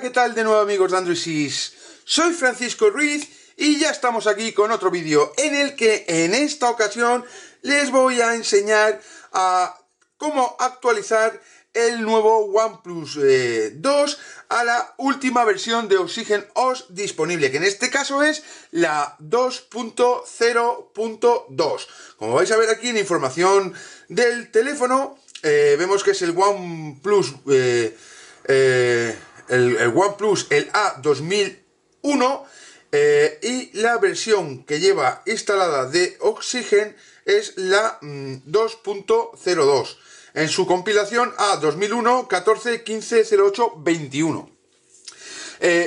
¿qué tal de nuevo amigos de Androisis? Soy Francisco Ruiz y ya estamos aquí con otro vídeo en el que en esta ocasión les voy a enseñar a cómo actualizar el nuevo OnePlus 2 eh, a la última versión de Oxygen OS disponible, que en este caso es la 2.0.2. Como vais a ver aquí en información del teléfono, eh, vemos que es el OnePlus... Eh, eh el, OnePlus, el A2001, eh, y la versión que lleva instalada de Oxygen es la 2.02 mm, en su compilación A2001 14 15 08 21.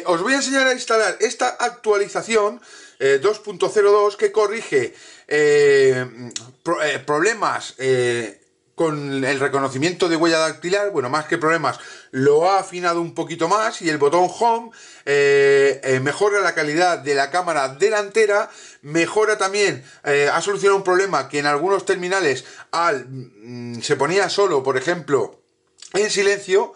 os voy a enseñar a instalar esta actualización 2.02 eh, que corrige eh, problemas con el reconocimiento de huella dactilar, bueno, más que problemas, lo ha afinado un poquito más y el botón Home eh, eh, mejora la calidad de la cámara delantera, mejora también, eh, ha solucionado un problema que en algunos terminales al, mm, se ponía solo, por ejemplo, en silencio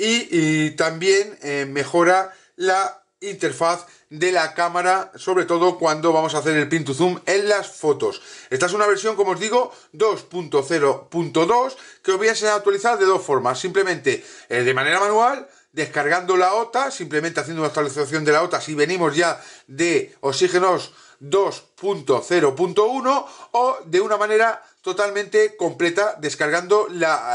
y también mejora la interfaz de la cámara, sobre todo cuando vamos a hacer el pin to zoom en las fotos. Esta es una versión, como os digo, 2.0.2 que os voy a actualizar de dos formas, simplemente eh, de manera manual descargando la OTA, simplemente haciendo una actualización de la OTA si venimos ya de oxígenos 2.0.1 o de una manera totalmente completa descargando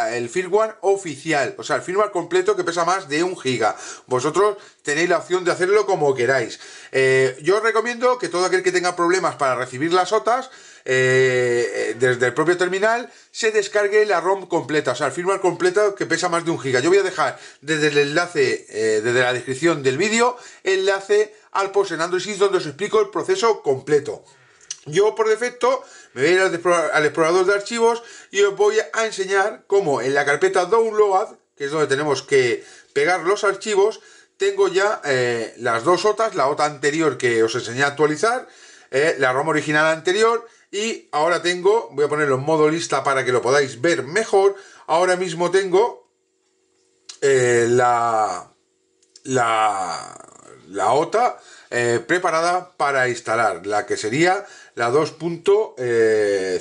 el firmware oficial, o sea, el firmware completo que pesa más de un giga. Vosotros tenéis la opción de hacerlo como queráis. Eh, yo os recomiendo que todo aquel que tenga problemas para recibir las OTAs, eh, desde el propio terminal, se descargue la ROM completa, o sea, el firmware completo que pesa más de un giga. Yo voy a dejar desde el enlace, eh, desde la descripción del vídeo, enlace al post Android donde os explico el proceso completo. Yo por defecto me voy al explorador de archivos y os voy a enseñar cómo en la carpeta download, que es donde tenemos que pegar los archivos, tengo ya eh, las dos OTAs, la OTA anterior que os enseñé a actualizar, eh, la ROM original anterior y ahora tengo, voy a ponerlo en modo lista para que lo podáis ver mejor, ahora mismo tengo eh, la, la la OTA eh, preparada para instalar, la que sería la 2.0.2. Eh,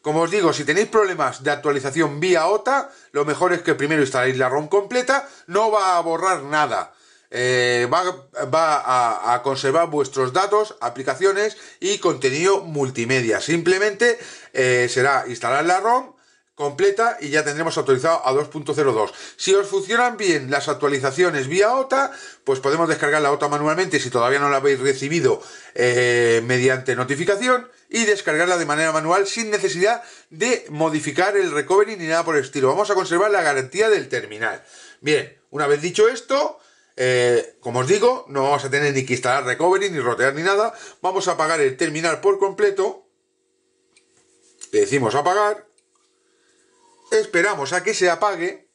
Como os digo, si tenéis problemas de actualización vía OTA, lo mejor es que primero instaléis la ROM completa, no va a borrar nada. Eh, va, a, conservar vuestros datos, aplicaciones y contenido multimedia. Simplemente será instalar la ROM, completa y ya tendremos actualizado a 2.02. Si os funcionan bien las actualizaciones vía OTA, pues podemos descargar la OTA manualmente si todavía no la habéis recibido eh, mediante notificación y descargarla de manera manual sin necesidad de modificar el recovery ni nada por el estilo. Vamos a conservar la garantía del terminal. Bien, una vez dicho esto, eh, como os digo, no vamos a tener ni que instalar recovery, ni rotear, ni nada. Vamos a apagar el terminal por completo. Le decimos apagar esperamos a que se apague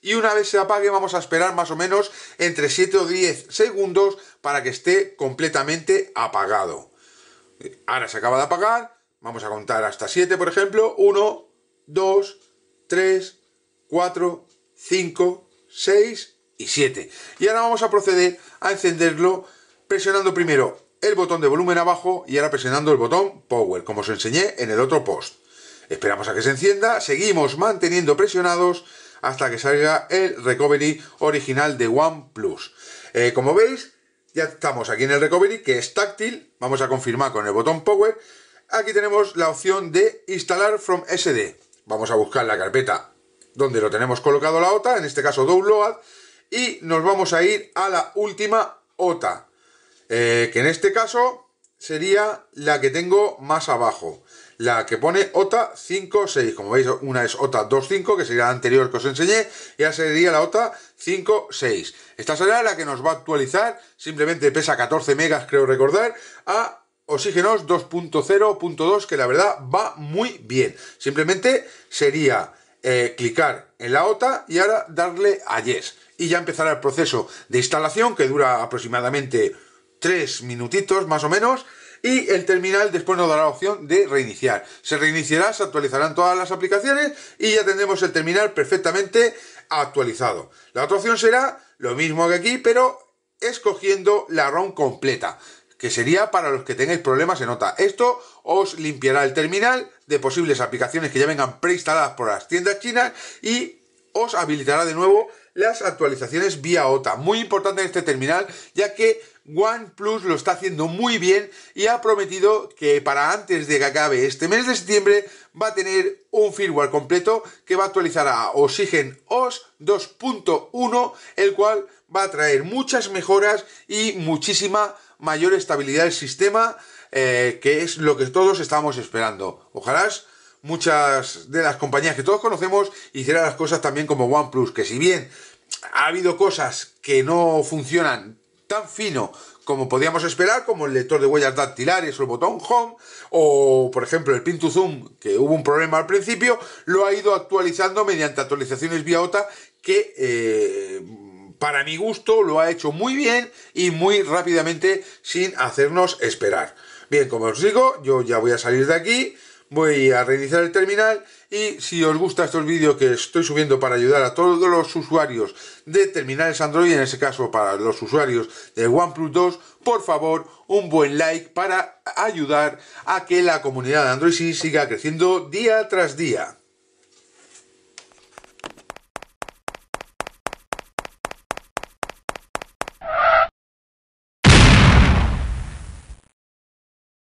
y una vez se apague vamos a esperar más o menos entre 7 o 10 segundos para que esté completamente apagado. Ahora se acaba de apagar, vamos a contar hasta 7 por ejemplo, 1, 2, 3, 4, 5, 6 y 7. Y ahora vamos a proceder a encenderlo presionando primero el botón de volumen abajo y ahora presionando el botón power, como os enseñé en el otro post. Esperamos a que se encienda, seguimos manteniendo presionados hasta que salga el recovery original de OnePlus. Eh, como veis, ya estamos aquí en el recovery, que es táctil, vamos a confirmar con el botón Power. Aquí tenemos la opción de instalar from SD. Vamos a buscar la carpeta donde lo tenemos colocado la OTA, en este caso Download, y nos vamos a ir a la última OTA, eh, que en este caso sería la que tengo más abajo la que pone OTA 5.6. Como veis, una es OTA 2.5, que sería la anterior que os enseñé, y ya sería la OTA 5.6. Esta será la que nos va a actualizar, simplemente pesa 14 megas, creo recordar, a Oxígenos 2.0.2, que la verdad va muy bien. Simplemente sería eh, clicar en la OTA y ahora darle a Yes. Y ya empezará el proceso de instalación, que dura aproximadamente 3 minutitos más o menos y el terminal después nos dará la opción de reiniciar. Se reiniciará, se actualizarán todas las aplicaciones y ya tendremos el terminal perfectamente actualizado. La otra opción será lo mismo que aquí, pero escogiendo la ROM completa, que sería para los que tengáis problemas en OTA. Esto os limpiará el terminal de posibles aplicaciones que ya vengan preinstaladas por las tiendas chinas y os habilitará de nuevo las actualizaciones vía OTA. Muy importante en este terminal, ya que OnePlus lo está haciendo muy bien y ha prometido que para antes de que acabe este mes de septiembre va a tener un firmware completo que va a actualizar a Oxygen OS 2.1, el cual va a traer muchas mejoras y muchísima mayor estabilidad del sistema, eh, que es lo que todos estamos esperando. Ojalá muchas de las compañías que todos conocemos hicieran las cosas también como OnePlus, que si bien ha habido cosas que no funcionan tan fino como podíamos esperar, como el lector de huellas dactilares o el botón Home, o por ejemplo el Pin to Zoom, que hubo un problema al principio, lo ha ido actualizando mediante actualizaciones vía OTA que... Eh, para mi gusto lo ha hecho muy bien y muy rápidamente sin hacernos esperar. Bien, como os digo, yo ya voy a salir de aquí voy a reiniciar el terminal y si os gusta estos vídeos que estoy subiendo para ayudar a todos los usuarios de terminales Android, en ese caso para los usuarios de OnePlus 2, por favor un buen like para ayudar a que la comunidad de Android siga creciendo día tras día.